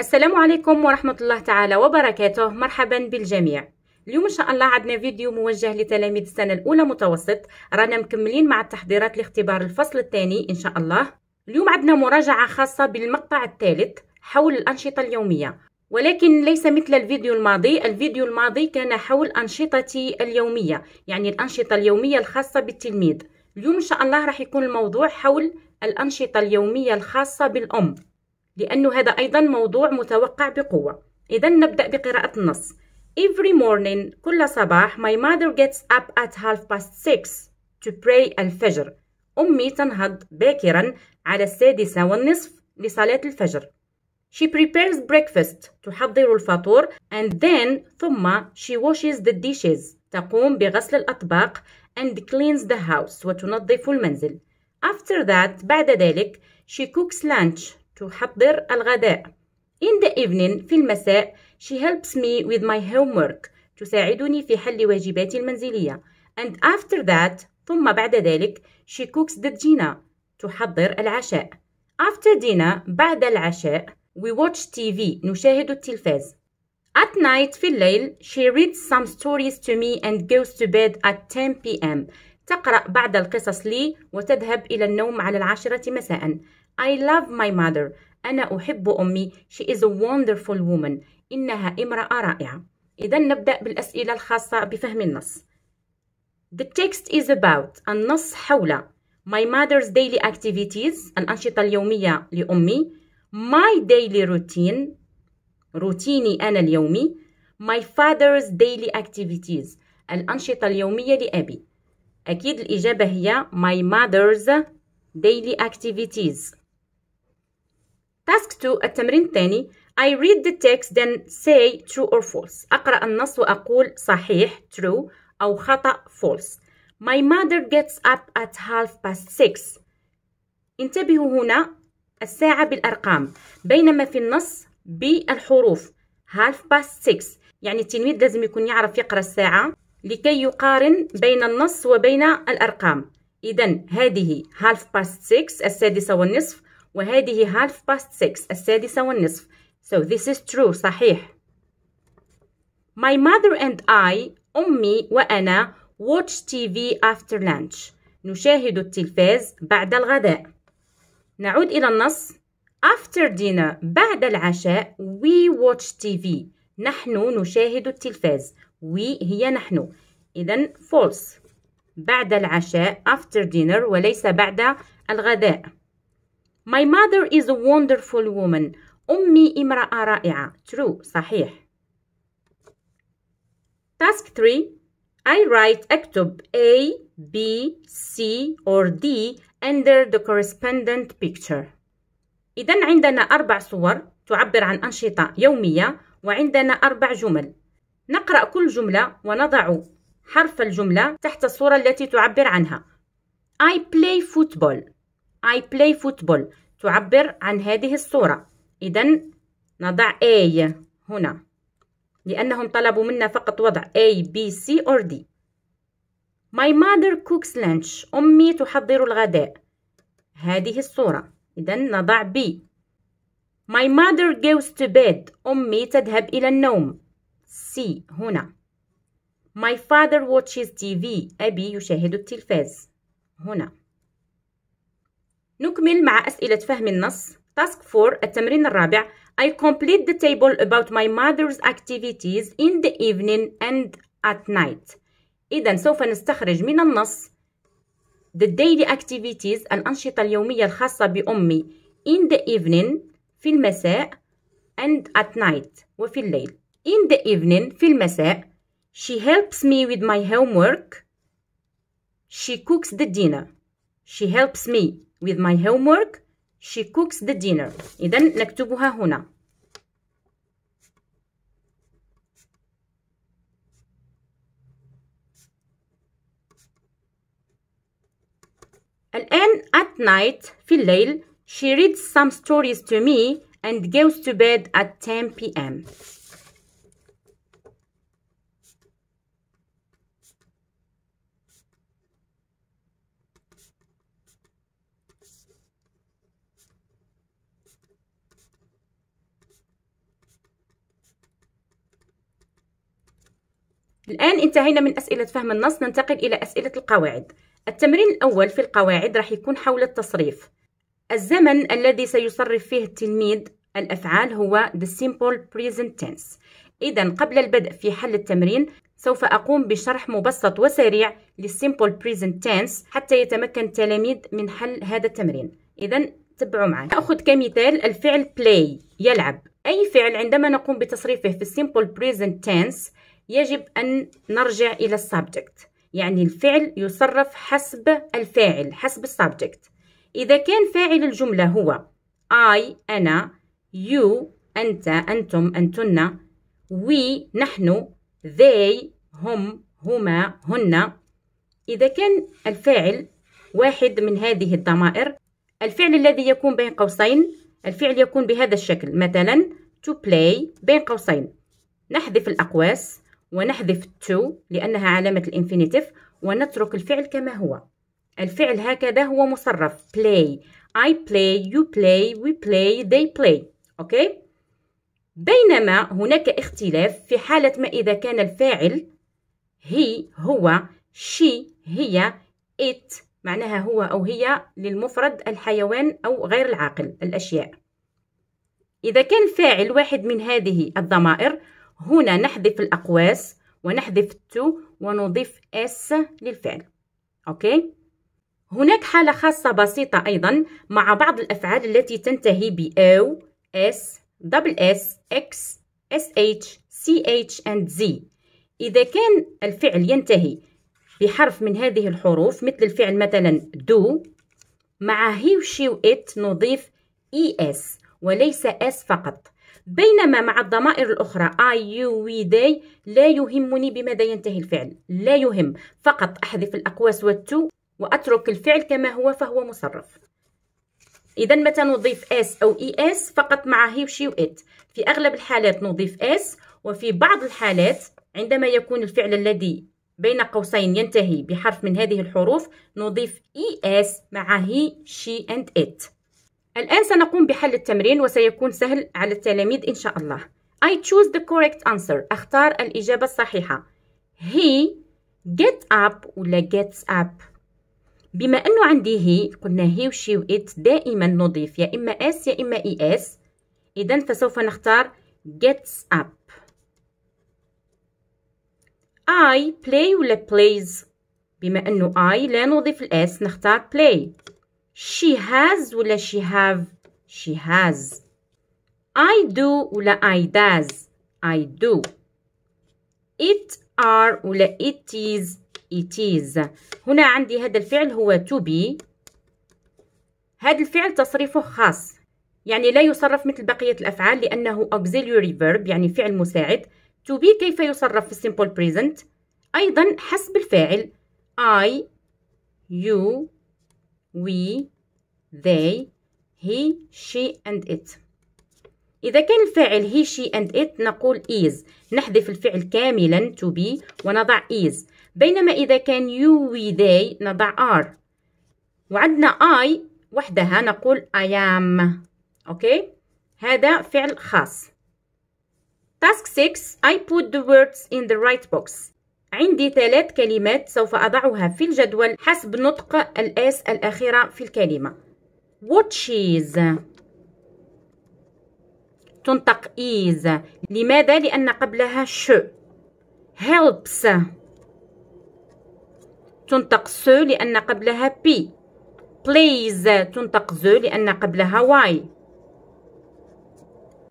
السلام عليكم ورحمة الله تعالى وبركاته مرحبا بالجميع اليوم ان شاء الله عندنا فيديو موجه لتلاميذ السنة الاولى متوسط رانا مكملين مع التحضيرات لاختبار الفصل الثاني ان شاء الله اليوم عندنا مراجعة خاصة بالمقطع الثالث حول الأنشطة اليومية ولكن ليس مثل الفيديو الماضي الفيديو الماضي كان حول أنشطتي اليومية يعني الأنشطة اليومية الخاصة بالتلميذ اليوم إن شاء الله راح يكون الموضوع حول الأنشطة اليومية الخاصة بالأم لأنه هذا أيضا موضوع متوقع بقوة إذا نبدأ بقراءة النص Every morning كل صباح my mother gets up at half past six to pray الفجر أمي تنهض باكرا على السادسة والنصف لصلاة الفجر She prepares breakfast تحضر الفطور and then ثم she washes the dishes تقوم بغسل الأطباق and cleans the house وتنظف المنزل After that بعد ذلك she cooks lunch تحضر الغداء In the evening في المساء She helps me with my homework تساعدني في حل واجباتي المنزلية And after that ثم بعد ذلك She cooks the dinner تحضر العشاء After dinner بعد العشاء We watch TV نشاهد التلفاز At night في الليل she reads some stories to me and goes to bed at 10 p.m. تقرأ بعض القصص لي وتذهب إلى النوم على العاشرة مساء. I love my mother. أنا أحب أمي. She is a wonderful woman. إنها امرأة رائعة. إذا نبدأ بالأسئلة الخاصة بفهم النص. The text is about النص حول my mother's daily activities الأنشطة اليومية لأمي my daily routine روتيني أنا اليومي my father's daily activities الأنشطة اليومية لأبي أكيد الإجابة هي my mother's daily activities task 2 التمرين الثاني I read the text then say true or false أقرأ النص وأقول صحيح true أو خطأ false My mother gets up at half past six انتبهوا هنا الساعة بالأرقام بينما في النص بالحروف half past six يعني التلميذ لازم يكون يعرف يقرأ الساعة لكي يقارن بين النص وبين الأرقام إذا هذه half past six السادسة والنصف وهذه half past six السادسة والنصف So this is true صحيح My mother and I أمي وأنا watch TV after lunch نشاهد التلفاز بعد الغداء نعود إلى النص After dinner بعد العشاء we watch TV نحن نشاهد التلفاز وهي نحن إذا false بعد العشاء after dinner وليس بعد الغداء My mother is a wonderful woman أمي امرأة رائعة true صحيح Task 3 I write أكتب A, B, C or D under the correspondent picture إذا عندنا أربع صور تعبر عن أنشطة يومية وعندنا أربع جمل نقرأ كل جملة ونضع حرف الجملة تحت الصورة التي تعبر عنها I play football I play football تعبر عن هذه الصورة إذا نضع A هنا لأنهم طلبوا منا فقط وضع A, B, C or D My mother cooks lunch أمي تحضر الغداء هذه الصورة إذا نضع B My mother goes to bed أمي تذهب إلى النوم سي هنا My father watches TV أبي يشاهد التلفاز هنا نكمل مع أسئلة فهم النص Task 4 التمرين الرابع I complete the table about my mother's activities in the evening and at night إذا سوف نستخرج من النص the daily activities الأنشطة اليومية الخاصة بأمي in the evening في المساء and at night وفي الليل In the evening, في المساء, she helps me with my homework. She cooks the dinner. She helps me with my homework. She cooks the dinner. إذا نكتبها هنا. الآن at night في الليل she reads some stories to me and goes to bed at 10 p.m. الآن انتهينا من أسئلة فهم النص ننتقل إلى أسئلة القواعد التمرين الأول في القواعد راح يكون حول التصريف الزمن الذي سيصرف فيه التلميذ الأفعال هو the simple present tense إذا قبل البدء في حل التمرين سوف أقوم بشرح مبسط وسريع للسيمبل present tense حتى يتمكن التلاميذ من حل هذا التمرين إذا تبعوا معي أخذ كمثال الفعل play يلعب أي فعل عندما نقوم بتصريفه في السيمبل present tense يجب أن نرجع إلى السابجكت يعني الفعل يصرف حسب الفاعل حسب السابجكت إذا كان فاعل الجملة هو I أنا you أنت أنتم أنتن we نحن they هم هما هن إذا كان الفاعل واحد من هذه الضمائر الفعل الذي يكون بين قوسين الفعل يكون بهذا الشكل مثلا to play بين قوسين نحذف الأقواس ونحذف to لأنها علامة الانفينيتيف ونترك الفعل كما هو الفعل هكذا هو مصرف play I play you play we play they play أوكي بينما هناك اختلاف في حالة ما إذا كان الفاعل هي هو she هي it معناها هو أو هي للمفرد الحيوان أو غير العاقل الأشياء إذا كان فاعل واحد من هذه الضمائر هنا نحذف الأقواس ونحذف تو ونضيف اس للفعل أوكي هناك حالة خاصة بسيطة أيضا مع بعض الأفعال التي تنتهي ب أو إس دبل إس إكس إس إتش سي إتش أند زي إذا كان الفعل ينتهي بحرف من هذه الحروف مثل الفعل مثلا دو مع هي وشي وإت نضيف إي e إس وليس إس فقط بينما مع الضمائر الأخرى I, you, we, they لا يهمني بماذا ينتهي الفعل لا يهم فقط أحذف الأقواس والتو وأترك الفعل كما هو فهو مصرف إذا متى نضيف S أو ES فقط مع هي وشي وإت في أغلب الحالات نضيف S وفي بعض الحالات عندما يكون الفعل الذي بين قوسين ينتهي بحرف من هذه الحروف نضيف ES مع هي she and it الآن سنقوم بحل التمرين وسيكون سهل على التلاميذ إن شاء الله I choose the correct answer أختار الإجابة الصحيحة He get up ولا gets up بما أنه عندي هي قلنا هي وشي وإت دائما نضيف يا إما اس يا إما إي e اس إذا فسوف نختار gets up I play ولا plays بما أنه I لا نضيف الأس نختار play she has ولا she have she has I do ولا I does I do it are ولا it is it is هنا عندي هذا الفعل هو to be هذا الفعل تصريفه خاص يعني لا يصرف مثل بقية الأفعال لأنه auxiliary verb يعني فعل مساعد to be كيف يصرف في simple present أيضا حسب الفاعل I you we they he she and it إذا كان الفاعل he she and it نقول is نحذف الفعل كاملا to be ونضع is بينما إذا كان you we they نضع are وعندنا I وحدها نقول I am أوكي هذا فعل خاص task 6 I put the words in the right box عندي ثلاث كلمات سوف أضعها في الجدول حسب نطق الآس الأخيرة في الكلمة watches تنطق is لماذا؟ لأن قبلها ش helps تنطق س لأن قبلها بي بليز تنطق ز لأن قبلها واي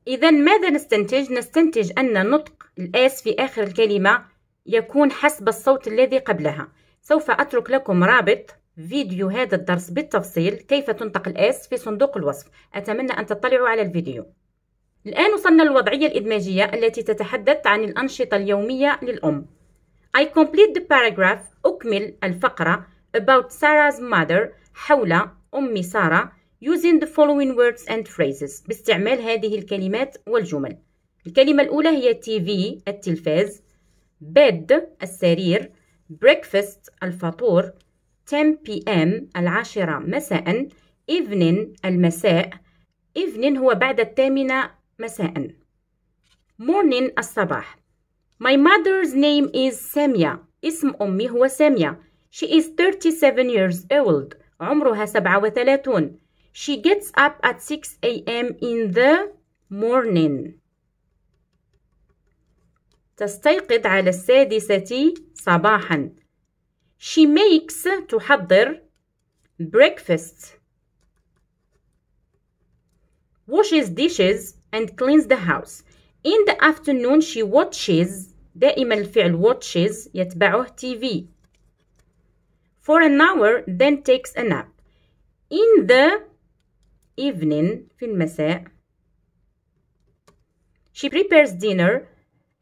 إذا ماذا نستنتج؟ نستنتج أن نطق الآس في آخر الكلمة يكون حسب الصوت الذي قبلها سوف أترك لكم رابط فيديو هذا الدرس بالتفصيل كيف تنطق الآس في صندوق الوصف أتمنى أن تطلعوا على الفيديو الآن وصلنا للوضعية الإدماجية التي تتحدث عن الأنشطة اليومية للأم I complete the paragraph أكمل الفقرة about Sarah's mother حول أم سارة using the following words and phrases باستعمال هذه الكلمات والجمل الكلمة الأولى هي TV التلفاز bed السرير breakfast الفطور 10 p.m. العاشرة مساء evening المساء evening هو بعد الثامنة مساء morning الصباح My mother's name is سامية اسم أمي هو سامية She is 37 years old عمرها 37 She gets up at 6 a.m. in the morning تستيقظ على السادسة صباحا she makes تحضر breakfast washes dishes and cleans the house in the afternoon she watches دائما الفعل watches يتبعه TV for an hour then takes a nap in the evening في المساء she prepares dinner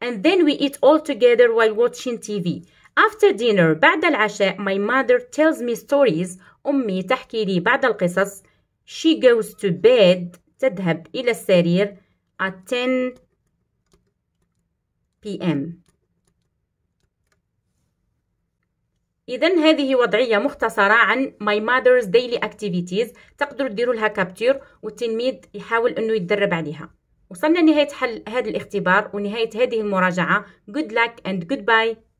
and then we eat all together while watching TV. After dinner بعد العشاء my mother tells me stories أمي تحكي لي بعض القصص she goes to bed تذهب إلى السرير at 10 pm إذا هذه وضعية مختصرة عن my mother's daily activities تقدروا تديروا لها كابتور والتلميذ يحاول أنه يتدرب عليها وصلنا لنهاية حل هذا الاختبار ونهاية هذه المراجعة good luck and goodbye